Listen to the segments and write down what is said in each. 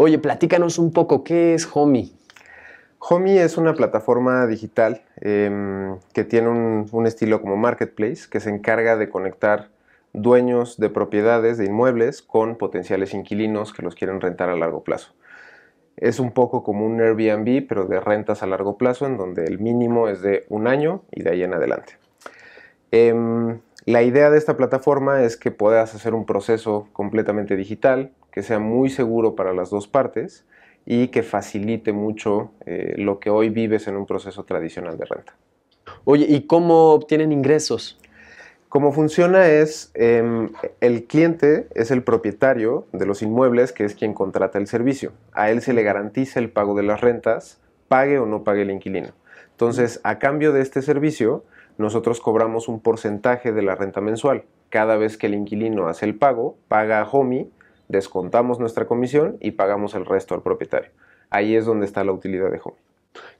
Oye, platícanos un poco, ¿qué es Homey? HOMI es una plataforma digital em, que tiene un, estilo como marketplace que se encarga de conectar dueños de propiedades, de inmuebles, con potenciales inquilinos que los quieren rentar a largo plazo. Es un poco como un Airbnb, pero de rentas a largo plazo, en donde el mínimo es de un año y de ahí en adelante. Em, la idea de esta plataforma es que puedas hacer un proceso completamente digital, que sea muy seguro para las dos partes y que facilite mucho eh, lo que hoy vives en un proceso tradicional de renta. Oye, ¿y cómo obtienen ingresos? Cómo funciona es, em, el cliente es el propietario de los inmuebles, que es quien contrata el servicio. A él se le garantiza el pago de las rentas, pague o no pague el inquilino. Entonces, a cambio de este servicio, nosotros cobramos un porcentaje de la renta mensual. Cada vez que el inquilino hace el pago, paga a HOMI, descontamos nuestra comisión y pagamos el resto al propietario. Ahí es donde está la utilidad de Homie.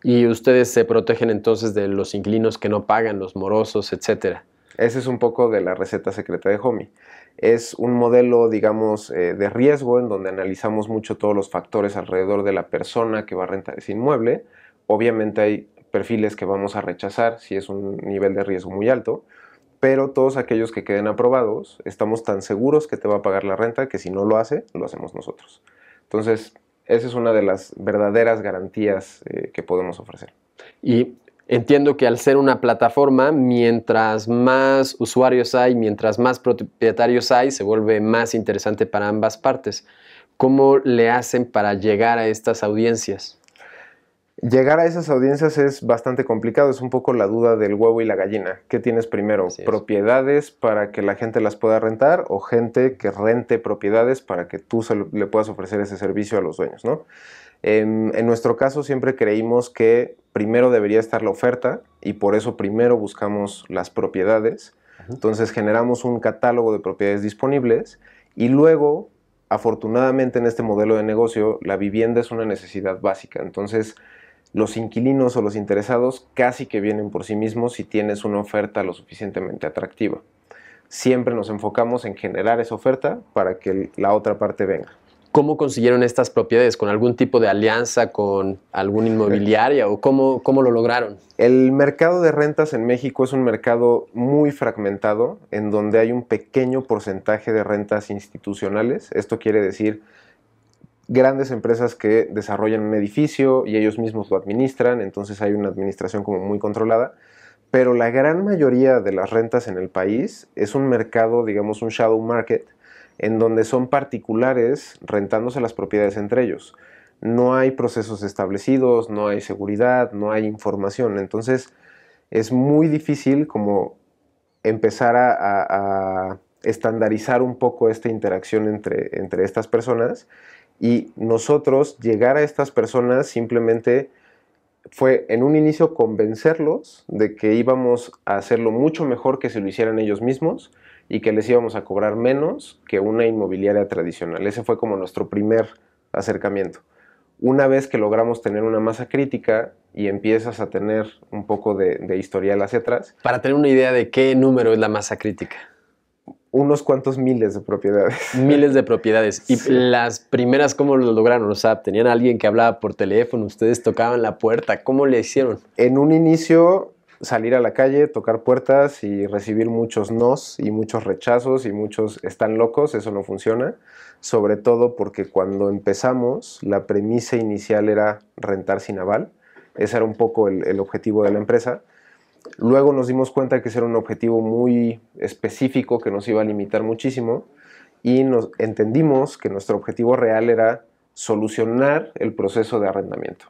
Y ustedes se protegen entonces de los inquilinos que no pagan, los morosos, etcétera. Ese es un poco de la receta secreta de HOMI. Es un modelo, digamos, eh, de riesgo en donde analizamos mucho todos los factores alrededor de la persona que va a rentar ese inmueble. Obviamente hay perfiles que vamos a rechazar si es un nivel de riesgo muy alto pero todos aquellos que queden aprobados, estamos tan seguros que te va a pagar la renta que si no lo hace, lo hacemos nosotros. Entonces, esa es una de las verdaderas garantías eh, que podemos ofrecer. Y entiendo que al ser una plataforma, mientras más usuarios hay, mientras más propietarios hay, se vuelve más interesante para ambas partes. ¿Cómo le hacen para llegar a estas audiencias? Llegar a esas audiencias es bastante complicado, es un poco la duda del huevo y la gallina. ¿Qué tienes primero? ¿Propiedades para que la gente las pueda rentar o gente que rente propiedades para que tú le puedas ofrecer ese servicio a los dueños? ¿no? En, nuestro caso siempre creímos que primero debería estar la oferta y por eso primero buscamos las propiedades. Entonces generamos un catálogo de propiedades disponibles y luego, afortunadamente en este modelo de negocio, la vivienda es una necesidad básica. Entonces, los inquilinos o los interesados casi que vienen por sí mismos si tienes una oferta lo suficientemente atractiva. Siempre nos enfocamos en generar esa oferta para que la otra parte venga. ¿Cómo consiguieron estas propiedades? ¿Con algún tipo de alianza con alguna inmobiliaria o cómo, cómo lo lograron? El mercado de rentas en México es un mercado muy fragmentado en donde hay un pequeño porcentaje de rentas institucionales. Esto quiere decir grandes empresas que desarrollan un edificio y ellos mismos lo administran, entonces hay una administración como muy controlada, pero la gran mayoría de las rentas en el país es un mercado, digamos, un shadow market, en donde son particulares rentándose las propiedades entre ellos. No hay procesos establecidos, no hay seguridad, no hay información, entonces es muy difícil como empezar a, estandarizar un poco esta interacción entre, entre estas personas y nosotros llegar a estas personas simplemente fue en un inicio convencerlos de que íbamos a hacerlo mucho mejor que si lo hicieran ellos mismos y que les íbamos a cobrar menos que una inmobiliaria tradicional. Ese fue como nuestro primer acercamiento. Una vez que logramos tener una masa crítica y empiezas a tener un poco de, de historial hacia atrás. Para tener una idea de qué número es la masa crítica unos cuantos miles de propiedades. Miles de propiedades. ¿Y las primeras cómo lo lograron? O sea, ¿tenían a alguien que hablaba por teléfono? ¿Ustedes tocaban la puerta? ¿Cómo le hicieron? En un inicio, salir a la calle, tocar puertas y recibir muchos nos y muchos rechazos y muchos están locos, eso no funciona. Sobre todo porque cuando empezamos, la premisa inicial era rentar sin aval. Ese era un poco el objetivo de la empresa Luego nos dimos cuenta que ese era un objetivo muy específico que nos iba a limitar muchísimo y nos entendimos que nuestro objetivo real era solucionar el proceso de arrendamiento,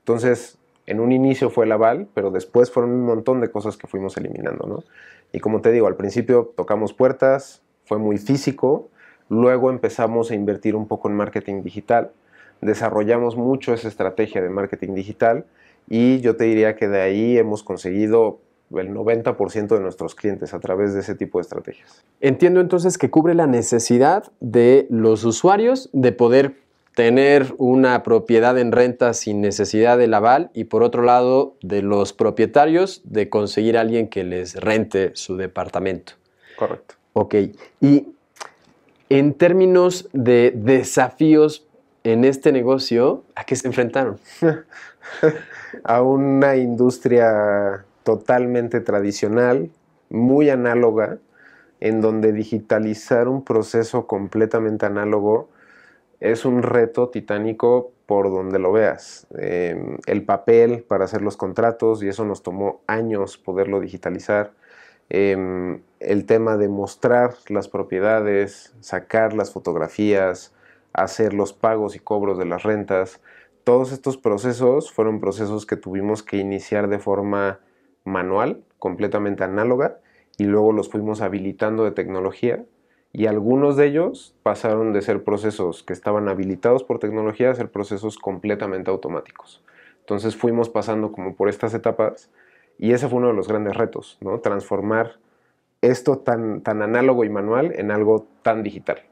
Entonces, en un inicio fue el aval, pero después fueron un montón de cosas que fuimos eliminando, Y como te digo, al principio tocamos puertas, fue muy físico, luego empezamos a invertir un poco en marketing digital, desarrollamos mucho esa estrategia de marketing digital y yo te diría que de ahí hemos conseguido el 90% de nuestros clientes a través de ese tipo de estrategias. Entiendo entonces que cubre la necesidad de los usuarios de poder tener una propiedad en renta sin necesidad del aval y por otro lado de los propietarios de conseguir a alguien que les rente su departamento. Correcto. Ok, y en términos de desafíos en este negocio, ¿a qué se enfrentaron? a una industria totalmente tradicional, muy análoga, en donde digitalizar un proceso completamente análogo es un reto titánico por donde lo veas. Em, el papel para hacer los contratos, y eso nos tomó años poderlo digitalizar. Em, el tema de mostrar las propiedades, sacar las fotografías, hacer los pagos y cobros de las rentas. Todos estos procesos fueron procesos que tuvimos que iniciar de forma manual, completamente análoga, y luego los fuimos habilitando de tecnología. Y algunos de ellos pasaron de ser procesos que estaban habilitados por tecnología a ser procesos completamente automáticos. Entonces fuimos pasando como por estas etapas y ese fue uno de los grandes retos, ¿no? Transformar esto tan, tan análogo y manual en algo tan digital.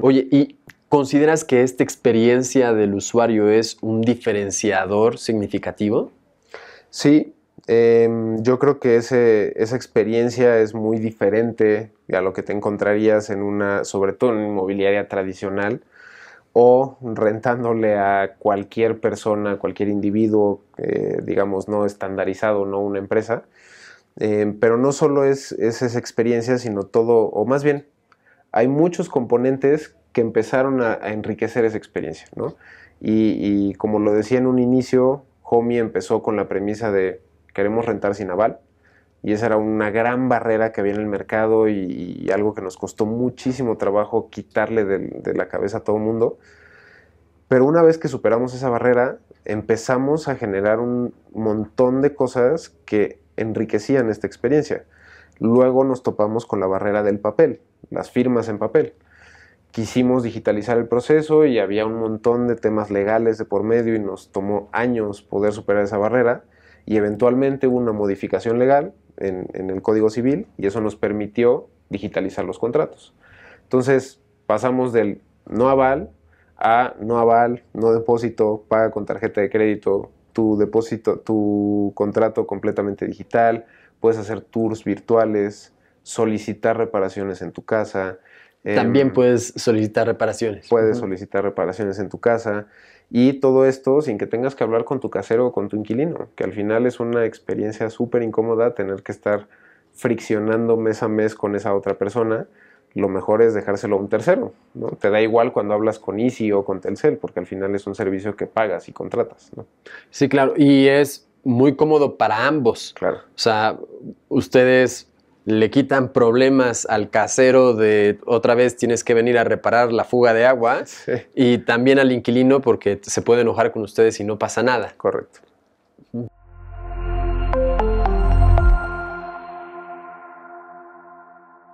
Oye, y ¿Consideras que esta experiencia del usuario es un diferenciador significativo? Sí, em, yo creo que esa experiencia es muy diferente a lo que te encontrarías en una, sobre todo en inmobiliaria tradicional o rentándole a cualquier persona, cualquier individuo, eh, digamos, no estandarizado, no una empresa. Em, pero no solo es esa experiencia, sino todo, o más bien, hay muchos componentes que empezaron a, enriquecer esa experiencia, ¿no? Y, como lo decía en un inicio, Homie empezó con la premisa de queremos rentar sin aval, y esa era una gran barrera que había en el mercado y, algo que nos costó muchísimo trabajo quitarle de, de la cabeza a todo el mundo. Pero una vez que superamos esa barrera, empezamos a generar un montón de cosas que enriquecían esta experiencia. Luego nos topamos con la barrera del papel, las firmas en papel quisimos digitalizar el proceso y había un montón de temas legales de por medio y nos tomó años poder superar esa barrera y eventualmente hubo una modificación legal en, el Código Civil y eso nos permitió digitalizar los contratos. Entonces pasamos del no aval a no aval, no depósito, paga con tarjeta de crédito, tu depósito, tu contrato completamente digital, puedes hacer tours virtuales, solicitar reparaciones en tu casa, también em, puedes solicitar reparaciones. Puedes solicitar reparaciones en tu casa y todo esto sin que tengas que hablar con tu casero o con tu inquilino, que al final es una experiencia súper incómoda tener que estar friccionando mes a mes con esa otra persona. Lo mejor es dejárselo a un tercero. ¿no? Te da igual cuando hablas con Easy o con Telcel, porque al final es un servicio que pagas y contratas. Sí, claro, y es muy cómodo para ambos. Claro. O sea, ustedes le quitan problemas al casero de otra vez tienes que venir a reparar la fuga de agua y también al inquilino porque se puede enojar con ustedes y no pasa nada. Correcto.